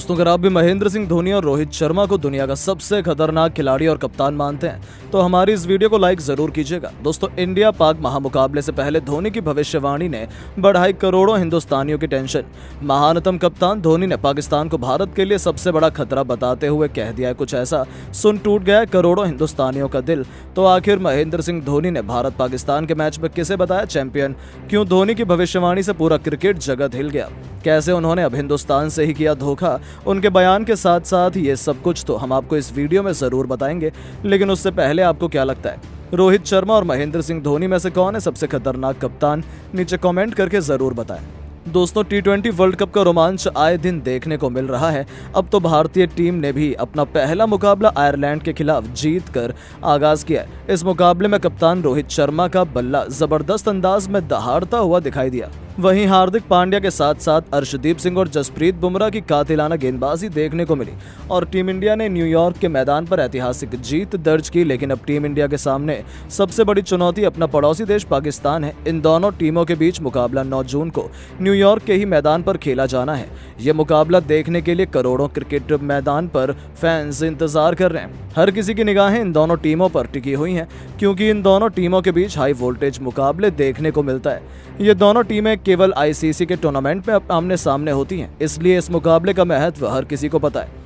दोस्तों अगर आप भी महेंद्र सिंह धोनी और रोहित शर्मा को दुनिया का सबसे खतरनाक खिलाड़ी और कप्तान मानते हैं तो हमारी इस वीडियो को लाइक जरूर कीजिएगा दोस्तों इंडिया पाक महामुकाबले से पहले धोनी की भविष्यवाणी ने बढ़ाई करोड़ों हिंदुस्तानियों की टेंशन महानतम कप्तान धोनी ने पाकिस्तान को भारत के लिए सबसे बड़ा खतरा बताते हुए कह दिया कुछ ऐसा सुन टूट गया करोड़ों हिंदुस्तानियों का दिल तो आखिर महेंद्र सिंह धोनी ने भारत पाकिस्तान के मैच में किसे बताया चैंपियन क्यों धोनी की भविष्यवाणी से पूरा क्रिकेट जगत हिल गया कैसे उन्होंने अब हिंदुस्तान से ही किया धोखा उनके बयान के साथ साथ ये सब कुछ तो हम आपको इस वीडियो में ज़रूर बताएंगे लेकिन उससे पहले आपको क्या लगता है रोहित शर्मा और महेंद्र सिंह धोनी में से कौन है सबसे खतरनाक कप्तान नीचे कॉमेंट करके ज़रूर बताए दोस्तों टी ट्वेंटी वर्ल्ड कप का रोमांच आए दिन देखने को मिल रहा है अब तो भारतीय टीम ने भी अपना पहला मुकाबला आयरलैंड के खिलाफ जीत कर आगाज किया इस मुकाबले में कप्तान रोहित शर्मा का बल्ला जबरदस्त अंदाज में दहाड़ता हुआ दिखाई दिया वहीं हार्दिक पांड्या के साथ साथ अर्शदीप सिंह और जसप्रीत बुमराह की कातिलाना गेंदबाजी देखने को मिली और टीम इंडिया ने न्यूयॉर्क के मैदान पर ऐतिहासिक जीत दर्ज की लेकिन अब टीम इंडिया के सामने सबसे बड़ी चुनौती अपना पड़ोसी देश पाकिस्तान है इन दोनों टीमों के बीच मुकाबला नौ जून को न्यूयॉर्क के ही मैदान पर खेला जाना है ये मुकाबला देखने के लिए करोड़ों क्रिकेट मैदान पर फैंस इंतजार कर रहे हैं हर किसी की निगाहें इन दोनों टीमों पर टिकी हुई हैं क्योंकि इन दोनों टीमों के बीच हाई वोल्टेज मुकाबले देखने को मिलता है ये दोनों टीमें केवल आईसीसी के टूर्नामेंट में आमने सामने होती हैं इसलिए इस मुकाबले का महत्व हर किसी को पता है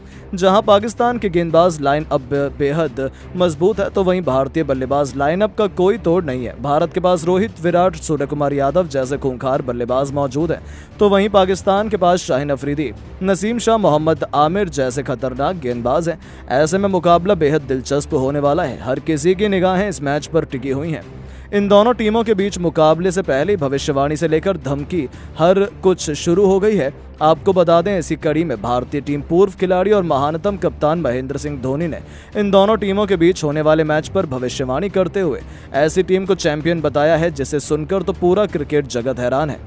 जहां पाकिस्तान के गेंदबाज लाइन अब बेहद मजबूत है तो वहीं भारतीय बल्लेबाज लाइनअप का कोई तोड़ नहीं है भारत के पास रोहित विराट सूर्य कुमार यादव जैसे खूंखार बल्लेबाज मौजूद हैं तो वहीं पाकिस्तान के पास शाहिन अफरीदी नसीम शाह मोहम्मद आमिर जैसे खतरनाक गेंदबाज हैं ऐसे में मुकाबला बेहद दिलचस्प होने वाला है हर किसी की निगाहें इस मैच पर टिकी हुई हैं इन दोनों टीमों के बीच मुकाबले से पहले भविष्यवाणी से लेकर धमकी हर कुछ शुरू हो गई है आपको बता दें इसी कड़ी में भारतीय टीम पूर्व खिलाड़ी और महानतम कप्तान महेंद्र सिंह धोनी ने इन दोनों टीमों के बीच होने वाले मैच पर भविष्यवाणी करते हुए ऐसी टीम को चैंपियन बताया है जिसे सुनकर तो पूरा क्रिकेट जगत हैरान है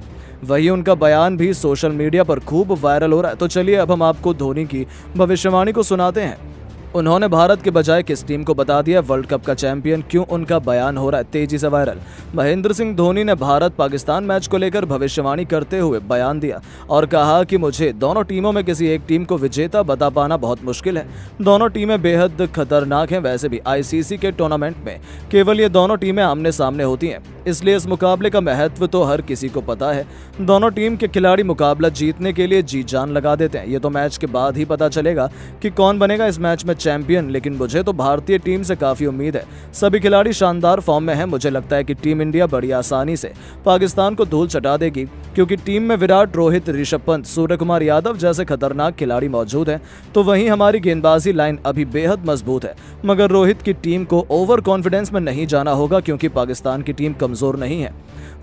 वही उनका बयान भी सोशल मीडिया पर खूब वायरल हो रहा है तो चलिए अब हम आपको धोनी की भविष्यवाणी को सुनाते हैं उन्होंने भारत के बजाय किस टीम को बता दिया वर्ल्ड कप का चैंपियन क्यों उनका बयान हो रहा है तेजी से वायरल महेंद्र सिंह धोनी ने भारत पाकिस्तान मैच को लेकर भविष्यवाणी करते हुए बयान दिया और कहा कि मुझे दोनों टीमों में किसी एक टीम को विजेता बता पाना बहुत मुश्किल है दोनों टीमें बेहद खतरनाक हैं वैसे भी आईसीसी के टूर्नामेंट में केवल ये दोनों टीमें आमने सामने होती हैं इसलिए इस मुकाबले का महत्व तो हर किसी को पता है दोनों टीम के खिलाड़ी मुकाबला जीतने के लिए जी जान लगा देते हैं ये तो मैच के बाद ही पता चलेगा कि कौन बनेगा इस मैच में चैंपियन लेकिन मुझे तो भारतीय टीम से काफी उम्मीद है सभी खिलाड़ी शानदार फॉर्म में हैं मुझे लगता है कि टीम इंडिया बड़ी आसानी से पाकिस्तान को धूल चटा देगी क्योंकि टीम में विराट रोहित ऋषभ पंत सूर्य कुमार यादव जैसे खतरनाक खिलाड़ी मौजूद हैं तो वहीं हमारी गेंदबाजी लाइन अभी बेहद मजबूत है मगर रोहित की टीम को ओवर कॉन्फिडेंस में नहीं जाना होगा क्योंकि पाकिस्तान की टीम कमजोर नहीं है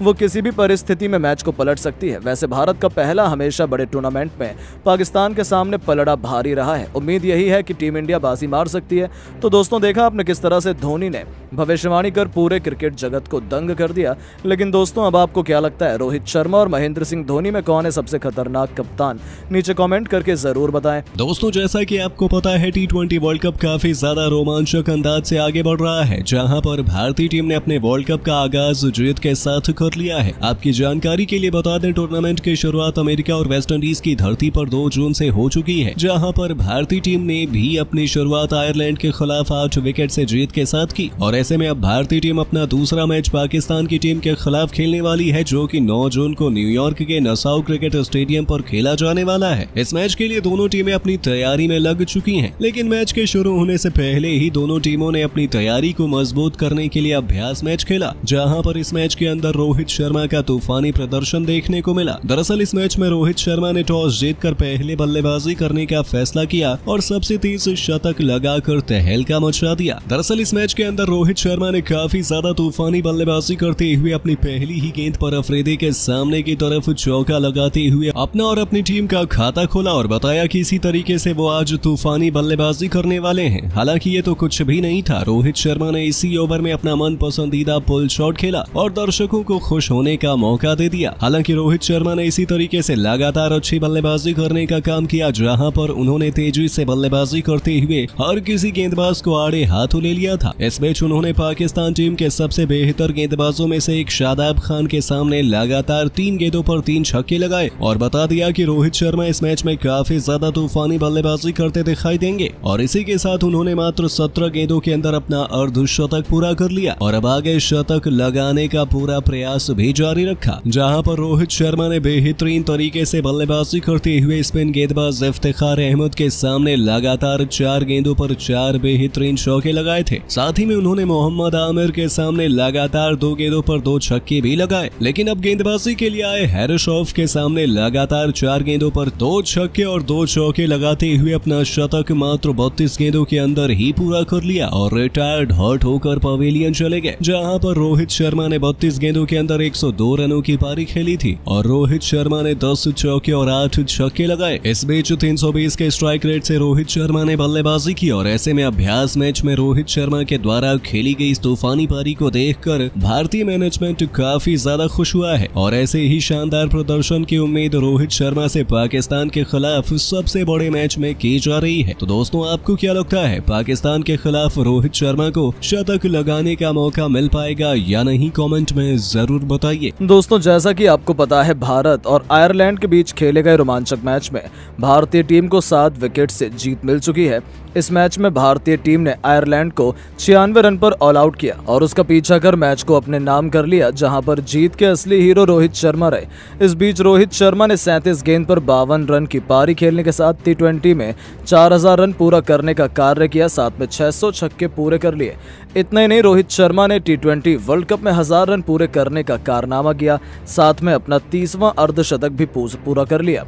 वो किसी भी परिस्थिति में मैच को पलट सकती है वैसे भारत का पहला हमेशा बड़े टूर्नामेंट में पाकिस्तान के सामने पलड़ा भारी रहा है उम्मीद यही है कि टीम इंडिया बाजी मार सकती है तो दोस्तों देखा आपने किस तरह से धोनी ने भविष्यवाणी कर पूरे क्रिकेट जगत को दंग कर दिया लेकिन दोस्तों अब आपको क्या लगता है रोहित शर्मा और महेंद्र सिंह धोनी में कौन है सबसे खतरनाक कप्तान नीचे कॉमेंट करके जरूर बताए दोस्तों जैसा की आपको पता है टी वर्ल्ड कप काफी ज्यादा रोमांचक अंदाज से आगे बढ़ रहा है जहाँ पर भारतीय टीम ने अपने वर्ल्ड कप का आगाज जीत के साथ कर लिया है आपकी जानकारी के लिए बता दें टूर्नामेंट की शुरुआत अमेरिका और वेस्ट इंडीज की धरती पर दो जून से हो चुकी है जहां पर भारतीय टीम ने भी अपनी शुरुआत आयरलैंड के खिलाफ आठ विकेट से जीत के साथ की और ऐसे में अब भारतीय टीम अपना दूसरा मैच पाकिस्तान की टीम के खिलाफ खेलने वाली है जो कि 9 जून को न्यूयॉर्क के नसाउ क्रिकेट स्टेडियम पर खेला जाने वाला है इस मैच के लिए दोनों टीमें अपनी तैयारी में लग चुकी है लेकिन मैच के शुरू होने ऐसी पहले ही दोनों टीमों ने अपनी तैयारी को मजबूत करने के लिए अभ्यास मैच खेला जहाँ पर इस मैच के अंदर रोहित शर्मा का तूफानी प्रदर्शन देखने को मिला दरअसल इस मैच में रोहित शर्मा ने टॉस जीत पहले बल्लेबाजी करने का फैसला किया और सबसे तेज शत कर लगाकर तहलका मचा दिया दरअसल इस मैच के अंदर रोहित शर्मा ने काफी ज्यादा तूफानी बल्लेबाजी करते हुए अपनी पहली ही गेंद पर अफरीदी के सामने की तरफ चौका लगाते हुए अपना और अपनी टीम का खाता खोला और बताया कि इसी तरीके से वो आज तूफानी बल्लेबाजी करने वाले हैं हालांकि ये तो कुछ भी नहीं था रोहित शर्मा ने इसी ओवर में अपना मन पसंदीदा पुल शॉट खेला और दर्शकों को खुश होने का मौका दे दिया हालांकि रोहित शर्मा ने इसी तरीके से लगातार अच्छी बल्लेबाजी करने का काम किया जहां पर उन्होंने तेजी से बल्लेबाजी करते हुए में हर किसी गेंदबाज को आड़े हाथों ले लिया था इस बीच उन्होंने पाकिस्तान टीम के सबसे बेहतर गेंदबाजों में से एक शादाब खान के सामने लगातार तीन गेंदों पर तीन छक्के लगाए और बता दिया कि रोहित शर्मा इस मैच में काफी ज्यादा तूफानी बल्लेबाजी करते दिखाई देंगे और इसी के साथ उन्होंने मात्र सत्रह गेंदों के अंदर अपना अर्धशतक पूरा कर लिया और अब आगे शतक लगाने का पूरा प्रयास भी जारी रखा जहां पर रोहित शर्मा ने बेहतरीन तरीके से बल्लेबाजी करते हुए स्पिन गेंदबाज इफ्तार अहमद के सामने लगातार चार गेंदों पर चार बेहतरीन चौके लगाए थे साथ ही में उन्होंने मोहम्मद आमिर के सामने लगातार दो गेंदों पर दो छक्के भी लगाए लेकिन अब गेंदबाजी के लिए आए हैरिसॉफ के सामने लगातार चार गेंदों पर दो छक्के और दो चौके लगाते हुए अपना शतक मात्र बत्तीस गेंदों के अंदर ही पूरा कर लिया और रिटायर्ड हॉट होकर पवेलियन चले गए जहाँ पर रोहित शर्मा ने बत्तीस गेंदों के अंदर एक रनों की पारी खेली थी और रोहित शर्मा ने दस चौके और आठ छक्के लगाए इस बीच तीन के स्ट्राइक रेट से रोहित शर्मा ने बल्लेबाज बल्लेबाजी की और ऐसे में अभ्यास मैच में रोहित शर्मा के द्वारा खेली गई इस तूफानी पारी को देखकर भारतीय मैनेजमेंट काफी ज्यादा खुश हुआ है और ऐसे ही शानदार प्रदर्शन की उम्मीद रोहित शर्मा से पाकिस्तान के खिलाफ सबसे बड़े मैच में की जा रही है तो दोस्तों आपको क्या लगता है पाकिस्तान के खिलाफ रोहित शर्मा को शतक लगाने का मौका मिल पाएगा या नहीं कॉमेंट में जरूर बताइए दोस्तों जैसा की आपको पता है भारत और आयरलैंड के बीच खेले गए रोमांचक मैच में भारतीय टीम को सात विकेट से जीत मिल चुकी है इस मैच में भारतीय टीम ने आयरलैंड को छियानवे रन पर ऑल आउट किया और उसका पीछा कर मैच को अपने नाम कर लिया जहां पर जीत के असली हीरो रोहित शर्मा रहे इस बीच रोहित शर्मा ने सैंतीस गेंद पर बावन रन की पारी खेलने के साथ टी में चार रन पूरा करने का कार्य किया साथ में छह छक्के पूरे कर लिए इतना ही नहीं रोहित शर्मा ने टी वर्ल्ड कप में हजार रन पूरे करने का कारनामा किया साथ में अपना तीसवा अर्धशतक भी पूरा कर लिया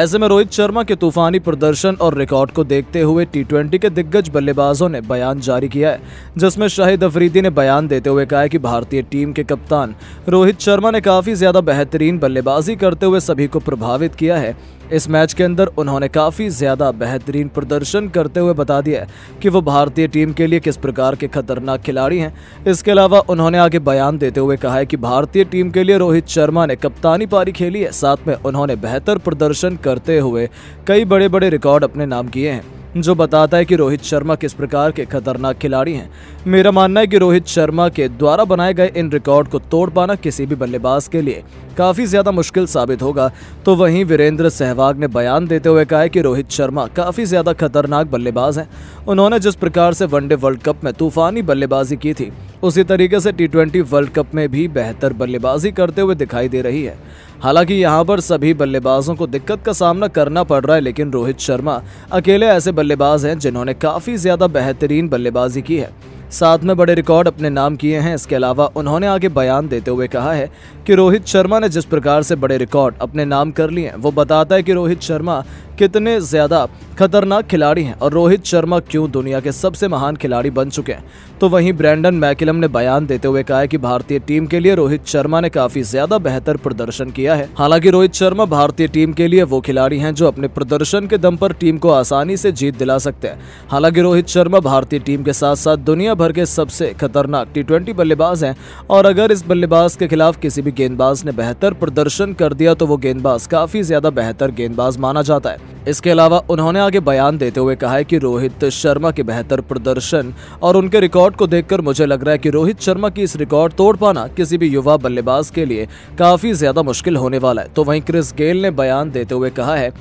ऐसे में रोहित शर्मा के तूफानी प्रदर्शन और रिकॉर्ड को देखते हुए टी के दिग्गज बल्लेबाजों ने बयान जारी किया है जिसमें शाहिद अफरीदी ने बयान देते हुए कहा कि भारतीय टीम के कप्तान रोहित शर्मा ने काफी ज्यादा बेहतरीन बल्लेबाजी करते हुए सभी को प्रभावित किया है इस मैच के अंदर उन्होंने काफ़ी ज़्यादा बेहतरीन प्रदर्शन करते हुए बता दिया कि वो भारतीय टीम के लिए किस प्रकार के खतरनाक खिलाड़ी हैं इसके अलावा उन्होंने आगे बयान देते हुए कहा है कि भारतीय टीम के लिए रोहित शर्मा ने कप्तानी पारी खेली है साथ में उन्होंने बेहतर प्रदर्शन करते हुए कई बड़े बड़े रिकॉर्ड अपने नाम किए हैं जो बताता है कि रोहित शर्मा किस प्रकार के खतरनाक खिलाड़ी हैं मेरा मानना है कि रोहित शर्मा के द्वारा बनाए गए इन रिकॉर्ड को तोड़ पाना किसी भी बल्लेबाज के लिए काफ़ी ज़्यादा मुश्किल साबित होगा तो वहीं वीरेंद्र सहवाग ने बयान देते हुए कहा है कि रोहित शर्मा काफ़ी ज़्यादा खतरनाक बल्लेबाज हैं उन्होंने जिस प्रकार से वनडे वर्ल्ड कप में तूफानी बल्लेबाजी की थी उसी तरीके से टी वर्ल्ड कप में भी बेहतर बल्लेबाजी करते हुए दिखाई दे रही है हालांकि यहां पर सभी बल्लेबाजों को दिक्कत का सामना करना पड़ रहा है लेकिन रोहित शर्मा अकेले ऐसे बल्लेबाज हैं जिन्होंने काफ़ी ज़्यादा बेहतरीन बल्लेबाजी की है साथ में बड़े रिकॉर्ड अपने नाम किए हैं इसके अलावा उन्होंने आगे बयान देते हुए कहा है कि रोहित शर्मा ने जिस प्रकार से बड़े रिकॉर्ड अपने नाम कर लिए हैं वो बताता है कि रोहित शर्मा कितने ज्यादा खतरनाक खिलाड़ी हैं और रोहित शर्मा क्यों दुनिया के सबसे महान खिलाड़ी बन चुके हैं तो वहीं ब्रैंडन मैकिलम ने बयान देते हुए कहा है कि भारतीय टीम के लिए रोहित शर्मा ने काफी ज्यादा बेहतर प्रदर्शन किया है हालांकि रोहित शर्मा भारतीय टीम के लिए वो खिलाड़ी हैं जो अपने प्रदर्शन के दम पर टीम को आसानी से जीत दिला सकते हैं हालांकि रोहित शर्मा भारतीय टीम के साथ साथ दुनिया भर के सबसे खतरनाक टी बल्लेबाज है और अगर इस बल्लेबाज के खिलाफ किसी भी गेंदबाज ने बेहतर प्रदर्शन कर दिया तो वो गेंदबाज काफी ज्यादा बेहतर गेंदबाज माना जाता है इसके अलावा उन्होंने आगे बयान देते हुए कहा है कि रोहित शर्मा के बेहतर प्रदर्शन और उनके रिकॉर्ड को देखकर मुझे लग रहा है कि रोहित शर्मा की इस रिकॉर्ड तोड़ पाना किसी भी युवा बल्लेबाज के लिए काफ़ी ज़्यादा मुश्किल होने वाला है तो वहीं क्रिस गेल ने बयान देते हुए कहा है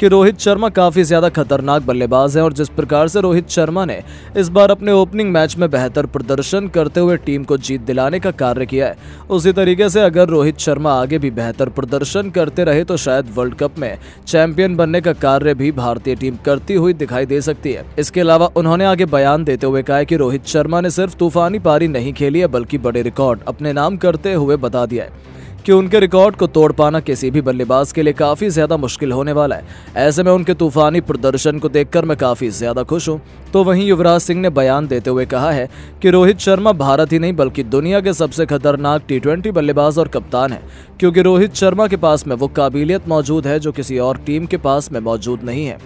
कि रोहित शर्मा काफ़ी ज़्यादा खतरनाक बल्लेबाज है और जिस प्रकार से रोहित शर्मा ने इस बार अपने ओपनिंग मैच में बेहतर प्रदर्शन करते हुए टीम को जीत दिलाने का कार्य किया है उसी तरीके से अगर रोहित शर्मा आगे भी बेहतर प्रदर्शन करते रहे तो शायद वर्ल्ड कप में चैंपियन बनने का कार्य भी भारतीय टीम करती हुई दिखाई दे सकती है इसके अलावा उन्होंने आगे बयान देते हुए कहा कि रोहित शर्मा ने सिर्फ तूफानी पारी नहीं खेली है बल्कि बड़े रिकॉर्ड अपने नाम करते हुए बता दिया है कि उनके रिकॉर्ड को तोड़ पाना किसी भी बल्लेबाज के लिए काफ़ी ज़्यादा मुश्किल होने वाला है ऐसे में उनके तूफानी प्रदर्शन को देखकर मैं काफ़ी ज़्यादा खुश हूँ तो वहीं युवराज सिंह ने बयान देते हुए कहा है कि रोहित शर्मा भारत ही नहीं बल्कि दुनिया के सबसे खतरनाक टी बल्लेबाज और कप्तान है क्योंकि रोहित शर्मा के पास में वो काबिलियत मौजूद है जो किसी और टीम के पास में मौजूद नहीं है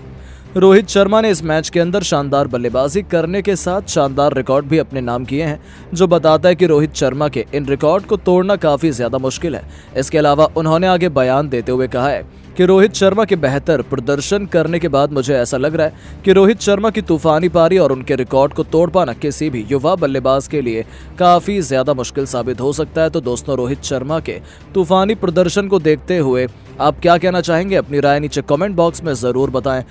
रोहित शर्मा ने इस मैच के अंदर शानदार बल्लेबाजी करने के साथ शानदार रिकॉर्ड भी अपने नाम किए हैं जो बताता है कि रोहित शर्मा के इन रिकॉर्ड को तोड़ना काफ़ी ज़्यादा मुश्किल है इसके अलावा उन्होंने आगे बयान देते हुए कहा है कि रोहित शर्मा के बेहतर प्रदर्शन करने के बाद मुझे ऐसा लग रहा है कि रोहित शर्मा की तूफानी पारी और उनके रिकॉर्ड को तोड़ पाना किसी भी युवा बल्लेबाज के लिए काफ़ी ज़्यादा मुश्किल साबित हो सकता है तो दोस्तों रोहित शर्मा के तूफानी प्रदर्शन को देखते हुए आप क्या कहना चाहेंगे अपनी राय नीचे कमेंट बॉक्स में ज़रूर बताएं